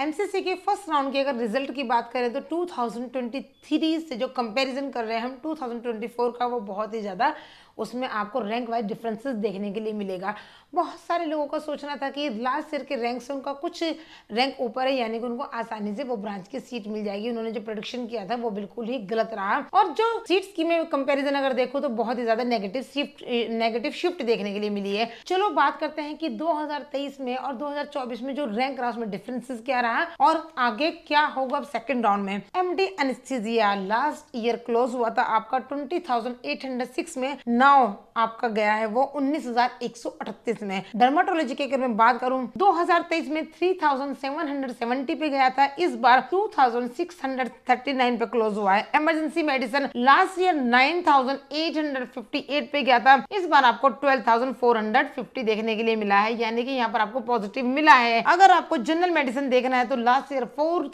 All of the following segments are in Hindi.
एम के फर्स्ट राउंड की अगर रिजल्ट की बात करें तो 2023 से जो कंपैरिजन कर रहे हैं हम 2024 का वो बहुत ही ज़्यादा उसमें आपको रैंक वाइज डिफरेंसेस देखने के लिए मिलेगा बहुत सारे लोगों का सोचना था कि लास्ट ईयर के रैंक से उनका कुछ रैंक ऊपर है यानी कि उनको आसानी से वो ब्रांच की सीट मिल जाएगी उन्होंने जो प्रोडक्शन किया था वो बिल्कुल ही गलत रहा और जो सीट्स की मैं कंपेरिजन अगर देखो तो बहुत ही ज्यादा नेगेटिव शिफ्ट नेगेटिव शिफ्ट देखने के लिए मिली है चलो बात करते हैं कि दो में और दो में जो रैंक रहा उसमें डिफरेंसेज क्या रहा और आगे क्या होगा अब सेकेंड राउंड में M D last year close हुआ था आपका ट्वेंटी में नाव आपका गया है वो 19,138 में डर्माटोलॉजी के अगर मैं बात करूं 2023 में 3,770 पे गया था इस बार 2,639 पे क्लोज हुआ है इमरजेंसी मेडिसिन लास्ट ईयर 9,858 पे गया था इस बार आपको 12,450 देखने के लिए मिला है यानी कि यहाँ पर आपको पॉजिटिव मिला है अगर आपको जनरल मेडिसिन देखना है तो लास्ट ईयर फोर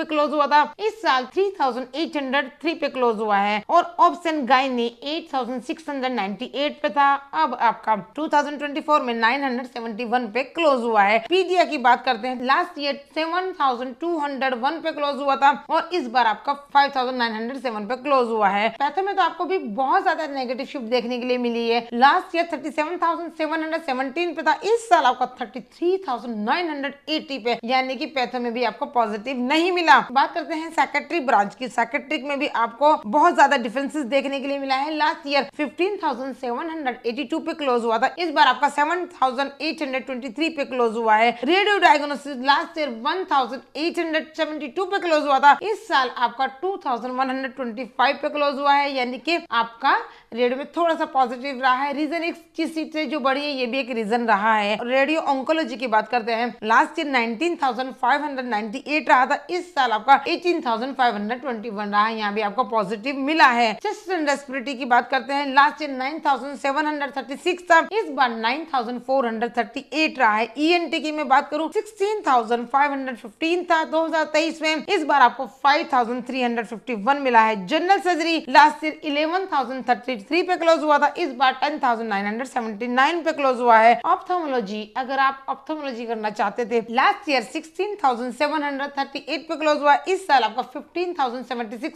पे क्लोज हुआ था इस साल थ्री पे क्लोज हुआ है और ऑप्शन गायनी एट 3698 पे था अब आपका 2024 में 971 पे क्लोज हुआ है पीजीआई की बात करते हैं लास्ट ईयर 7201 पे क्लोज हुआ था और इस बार आपका 5907 पे क्लोज हुआ है पैथो में तो आपको भी बहुत ज्यादा नेगेटिव शिफ्ट देखने के लिए मिली है लास्ट ईयर 37,717 पे था इस साल आपका 33,980 पे यानी कि पैथो में भी आपको पॉजिटिव नहीं मिला बात करते हैं सेक्रेटरी ब्रांच की सेक्रेटरी में भी आपको बहुत ज्यादा डिफरेंसेस देखने के लिए मिला है लास्ट लास्ट ईयर 15,782 पे क्लोज हुआ था इस बार आपका 7,823 पे क्लोज हुआ है रेडियो डायग्नोसिस लास्ट ईयर 1,872 पे क्लोज हुआ था इस साल आपका 2,125 पे क्लोज हुआ है यानी कि आपका रेडियो में थोड़ा सा पॉजिटिव रहा है रीजन एक चीज से जो बढ़ी है ये भी एक रीजन रहा है रेडियो ऑंकोलॉजी की बात करते हैं लास्ट ईयर 19,598 रहा था इस साल आपका 18,521 रहा है यहाँ भी आपको पॉजिटिव मिला है चेस्ट एंड रेस्पिरिटी की बात करते हैं लास्ट ईयर 9,736 था इस बार 9,438 रहा है ई एन टी की मैं बात करूं 16,515 था 2023 में इस बार आपको 5,351 मिला है जनरल सर्जरी लास्ट ईयर 11,033 पे क्लोज हुआ था इस बार 10,979 पे क्लोज हुआ है ऑप्थोमोलॉजी अगर आप ऑप्थोमोलॉजी करना चाहते थे लास्ट ईयर सिक्सटीन पे क्लोज हुआ इस साल आपका फिफ्टीन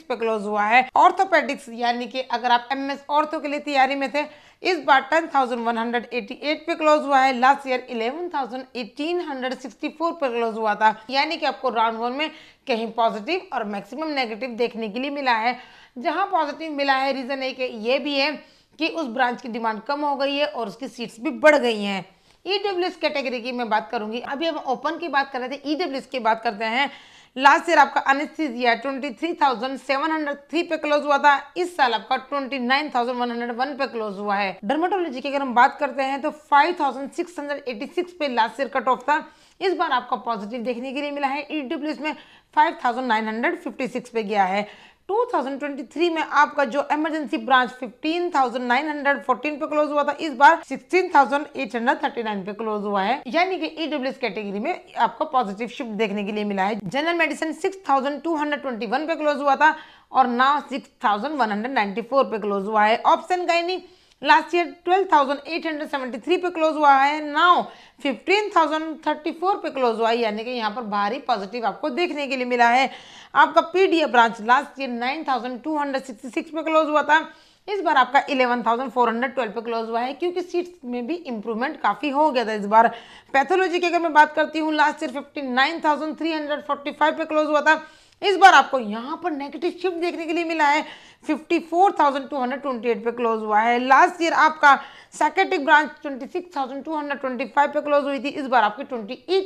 पे क्लोज हुआ है ऑर्थोपेडिक्स यानी कि अगर आप एम एस औरतों के लिए तैयारी में थे इस बार टेन पे क्लोज हुआ है लास्ट ईयर इलेवन पे क्लोज हुआ था यानी कि आपको राउंड वन में कहीं पॉजिटिव और मैक्सिमम नेगेटिव देखने के लिए मिला है जहां पॉजिटिव मिला है रीज़न एक ये भी है कि उस ब्रांच की डिमांड कम हो गई है और उसकी सीट्स भी बढ़ गई हैं ई e कैटेगरी की मैं बात करूंगी अभी हम ओपन की बात कर रहे थे ई e की बात करते हैं लास्ट ईयर आपका anaesthesia twenty three thousand seven hundred three पे क्लोज हुआ था इस साल आपका twenty nine thousand one hundred one पे क्लोज हुआ है डर्माटोलॉजी की अगर हम बात करते हैं तो five thousand six hundred eighty six पे लास्ट ईयर कट ऑफ था इस बार आपका पॉजिटिव देखने के लिए मिला है ई फिफ्टी सिक्स पे गया है 2023 में आपका जो इमरजेंसी ब्रांच 15,914 पे क्लोज हुआ था इस बार 16,839 पे क्लोज हुआ है यानी कि ईडब्ल्यूएस e कैटेगरी में आपको पॉजिटिव शिफ्ट देखने के लिए मिला है जनरल मेडिसिन 6,221 पे क्लोज हुआ था और नाउ 6,194 पे क्लोज हुआ है ऑप्शन का यानी लास्ट ईयर 12,873 पे क्लोज हुआ है नाउ 15,034 पे क्लोज हुआ है यानी कि यहाँ पर भारी पॉजिटिव आपको देखने के लिए मिला है आपका ए ब्रांच लास्ट ईयर 9,266 पे क्लोज हुआ था इस बार आपका 11,412 पे क्लोज हुआ है क्योंकि सीट्स में भी इम्प्रूवमेंट काफ़ी हो गया था इस बार पैथोलॉजी की अगर मैं बात करती हूँ लास्ट ईयर फाइव पे क्लोज हुआ था इस बार आपको यहाँ पर नेगेटिव शिफ्ट देखने के लिए मिला है 54,228 पे क्लोज हुआ है लास्ट ईयर आपका सेकेटिक ब्रांच 26,225 पे क्लोज हुई थी इस बार आपकी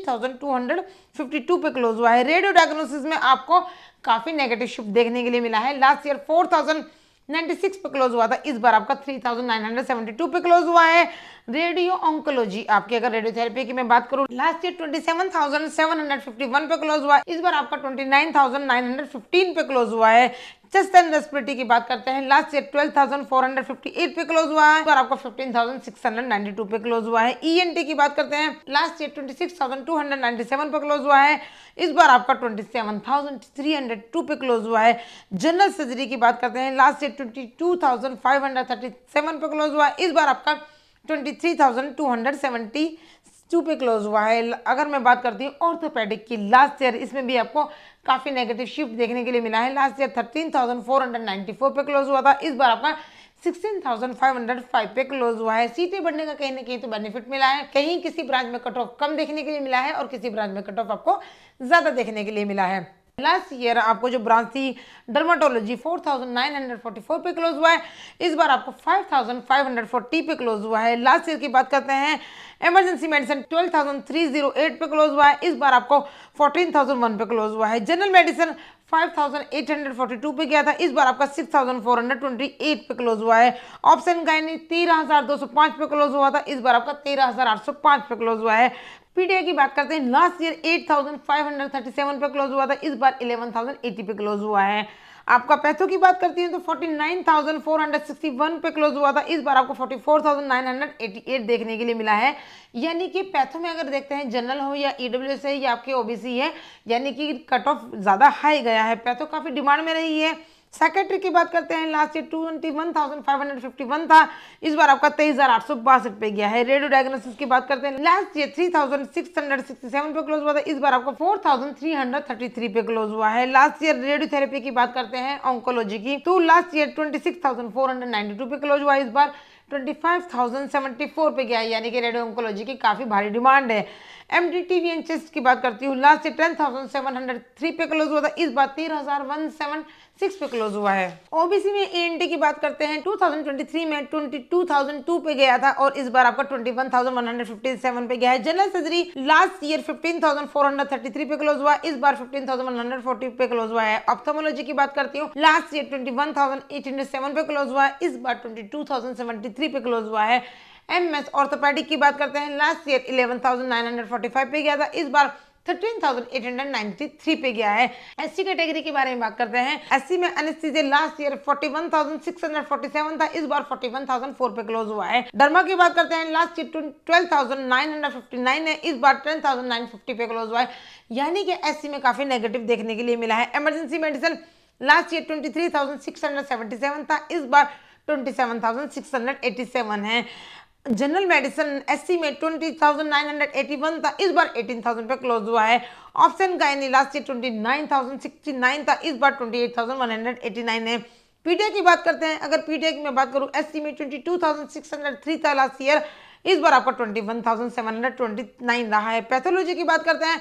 28,252 पे क्लोज हुआ है रेडियो डायग्नोसिस में आपको काफ़ी नेगेटिव शिफ्ट देखने के लिए मिला है लास्ट ईयर 4,096 पे क्लोज हुआ था इस बार आपका 3,972 पे क्लोज हुआ है रेडियो ऑंकोलॉजी आपकी अगर रेडियोथेरेपी की मैं बात करूँ last year twenty seven thousand seven hundred fifty one पे क्लोज हुआ इस बार आपका ट्वेंटी पे क्लोज हुआ है चेस्ट एंड रेस्पिरेटरी की बात करते हैं लास्ट ईयर 12,458 पे क्लोज हुआ है और आपका 15,692 पे क्लोज हुआ है ईएनटी की बात करते हैं लास्ट ईयर 26,297 पे क्लोज हुआ है इस बार आपका 27,302 पे क्लोज हुआ है जनरल सर्जरी की बात करते हैं लास्ट ईयर 22,537 पे क्लोज हुआ है इस बार आपका twenty three thousand two hundred seventy two पे क्लोज हुआ है अगर मैं बात करती हूँ ऑर्थोपेडिक की लास्ट ईयर इसमें भी आपको काफ़ी नेगेटिव शिफ्ट देखने के लिए मिला है last year thirteen thousand four hundred ninety four पे क्लोज हुआ था इस बार आपका sixteen thousand five hundred five पे क्लोज हुआ है सीटें बढ़ने का कहीं ना कहीं तो बेनिफिट मिला है कहीं किसी ब्रांच में कट ऑफ कम देखने के लिए मिला है और किसी ब्रांच में कट ऑफ आपको ज़्यादा देखने के लिए मिला है लास्ट ईयर आपको जो ब्रांच थी डर्माटोलॉजी 4,944 पे क्लोज हुआ है इस बार आपको 5,540 पे क्लोज हुआ है लास्ट ईयर की बात करते हैं इमरजेंसी मेडिसिन 12,308 पे क्लोज हुआ है इस बार आपको 14,001 पे क्लोज हुआ है जनरल मेडिसिन 5,842 पे गया था इस बार आपका 6,428 पे क्लोज हुआ है ऑप्शन गायनी 13,205 पे क्लोज हुआ था इस बार आपका 13,805 पे क्लोज हुआ है पीटीआई की बात करते हैं लास्ट ईयर 8,537 पे क्लोज हुआ था इस बार 11,080 पे क्लोज हुआ है आपका पैसों की बात करती हैं तो 49,461 पे क्लोज हुआ था इस बार आपको 44,988 देखने के लिए मिला है यानी कि पैसों में अगर देखते हैं जनरल हो या ईडब्ल्यू e है या आपके ओबीसी है यानी कि कट ऑफ ज़्यादा हाई गया है पैथो काफ़ी डिमांड में रही है सेक्रेटरी की बात करते हैं last year twenty one thousand five hundred fifty one था इस बार आपका तेईस हज़ार आठ सौ बासठ पे गया है रेडियो डायग्नोसिस की बात करते हैं last year three thousand six hundred sixty seven पे क्लोज हुआ था इस बार आपका four thousand three hundred thirty three पे क्लोज हुआ है लास्ट ईयर रेडियोथेरेपी की बात करते हैं ऑन्कोलॉजी की तो last year twenty six thousand four hundred ninety two पे क्लोज हुआ इस बार twenty five thousand seventy four पे गया है यानी कि रेडियो ऑन्कोलॉजी की काफ़ी भारी डिमांड है M D T V and chest की बात करती हूँ last year ten thousand seven hundred three पे क्लोज हुआ था इस बार तेरह हज़ार वन सेवन सिक्स पे क्लोज हुआ है ओबीसी में ए की बात करते हैं 2023 में 22,002 पे गया था और इस बार आपका 21,157 पे गया है जनरल सर्जरी लास्ट ईयर 15,433 पे क्लोज हुआ इस बार 15,140 पे क्लोज हुआ है ऑप्थोमोलॉजी की बात करती हूँ लास्ट ईयर 21,807 पे क्लोज हुआ है इस बार 22,073 पे क्लोज हुआ है एम एस की बात करते हैं लास्ट ईयर 11,945 पे गया था इस बार 13,893 पे गया है एस कैटेगरी के बारे में बात करते हैं एस में अनस्तीजे लास्ट ईयर 41,647 था इस बार 41,004 पे क्लोज हुआ है डर्मा की बात करते हैं लास्ट ईयर ट्वेल्व है इस बार 10,950 पे क्लोज हुआ है यानी कि एस में काफी नेगेटिव देखने के लिए मिला है emergency medicine last year twenty था इस बार ट्वेंटी है जनरल मेडिसिन एससी में 20,981 था इस बार 18,000 पे क्लोज हुआ है ऑप्शन का यानी लास्ट ईयर 29,069 था इस बार 28,189 है पीटीआई की बात करते हैं अगर पीटीआई की मैं बात करूं एससी में 22,603 था लास्ट ईयर इस बार आपका 21,729 रहा है पैथोलॉजी की बात करते हैं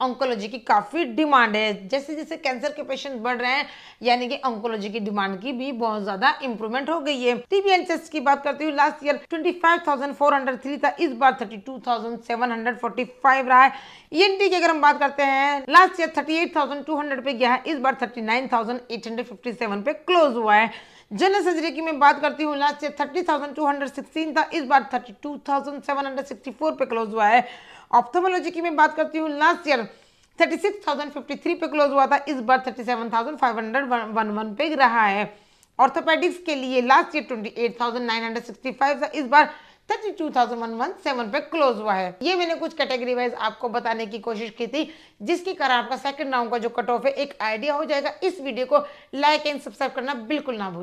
ऑंकोलॉजी की काफ़ी डिमांड है जैसे जैसे कैंसर के पेशेंट बढ़ रहे हैं यानी कि ऑंकोलॉजी की डिमांड की भी बहुत ज़्यादा इंप्रूवमेंट हो गई है टीबीएल टेस्ट की बात करती हूँ लास्ट ईयर 25,403 था इस बार 32,745 रहा है ईएनटी e की अगर हम बात करते हैं लास्ट ईयर 38,200 पे गया है इस बार 39,857 पे क्लोज हुआ है जनरल सर्जरी की मैं बात करती हूँ लास्ट ईयर थर्टी था इस बार थर्टी पे क्लोज हुआ है ऑप्थोमोलॉजी की मैं बात करती हूँ लास्ट ईयर 36,053 पे क्लोज हुआ था इस बार 37,511 पे रहा है ऑर्थोपेडिक्स के लिए लास्ट ईयर 28,965 था इस बार 32,117 पे क्लोज हुआ है ये मैंने कुछ कैटेगरी वाइज आपको बताने की कोशिश की थी जिसके कारण आपका सेकंड राउंड का जो कट ऑफ है एक आइडिया हो जाएगा इस वीडियो को लाइक एंड सब्सक्राइब करना बिल्कुल ना भूल